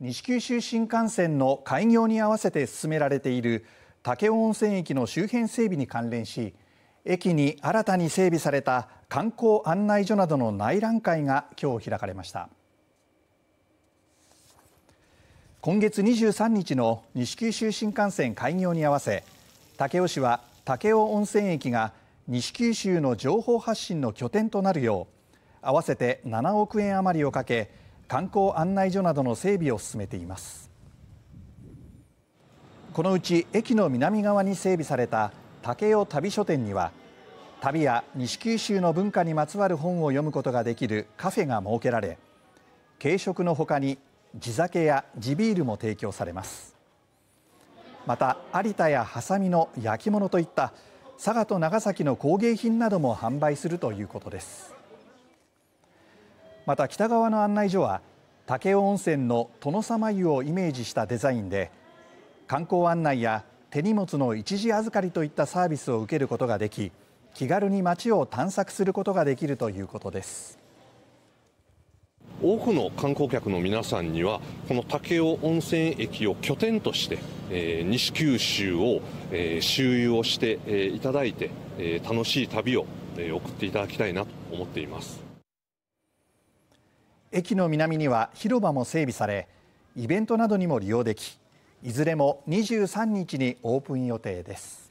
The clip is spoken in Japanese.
西九州新幹線の開業に合わせて進められている武雄温泉駅の周辺整備に関連し駅に新たに整備された観光案内所などの内覧会がきょう開かれました今月23日の西九州新幹線開業に合わせ武雄市は武雄温泉駅が西九州の情報発信の拠点となるよう合わせて7億円余りをかけ観光案内所などの整備を進めていますこのうち駅の南側に整備された武雄旅書店には旅や西九州の文化にまつわる本を読むことができるカフェが設けられ軽食のほかに地酒や地ビールも提供されますまた有田やハサミの焼き物といった佐賀と長崎の工芸品なども販売するということです。また北側の案内所は武雄温泉の殿様湯をイメージしたデザインで観光案内や手荷物の一時預かりといったサービスを受けることができ気軽に街を探索することができるということです多くの観光客の皆さんにはこの武雄温泉駅を拠点として、えー、西九州を、えー、周遊をして、えー、いただいて、えー、楽しい旅を、えー、送っていただきたいなと思っています。駅の南には広場も整備されイベントなどにも利用できいずれも23日にオープン予定です。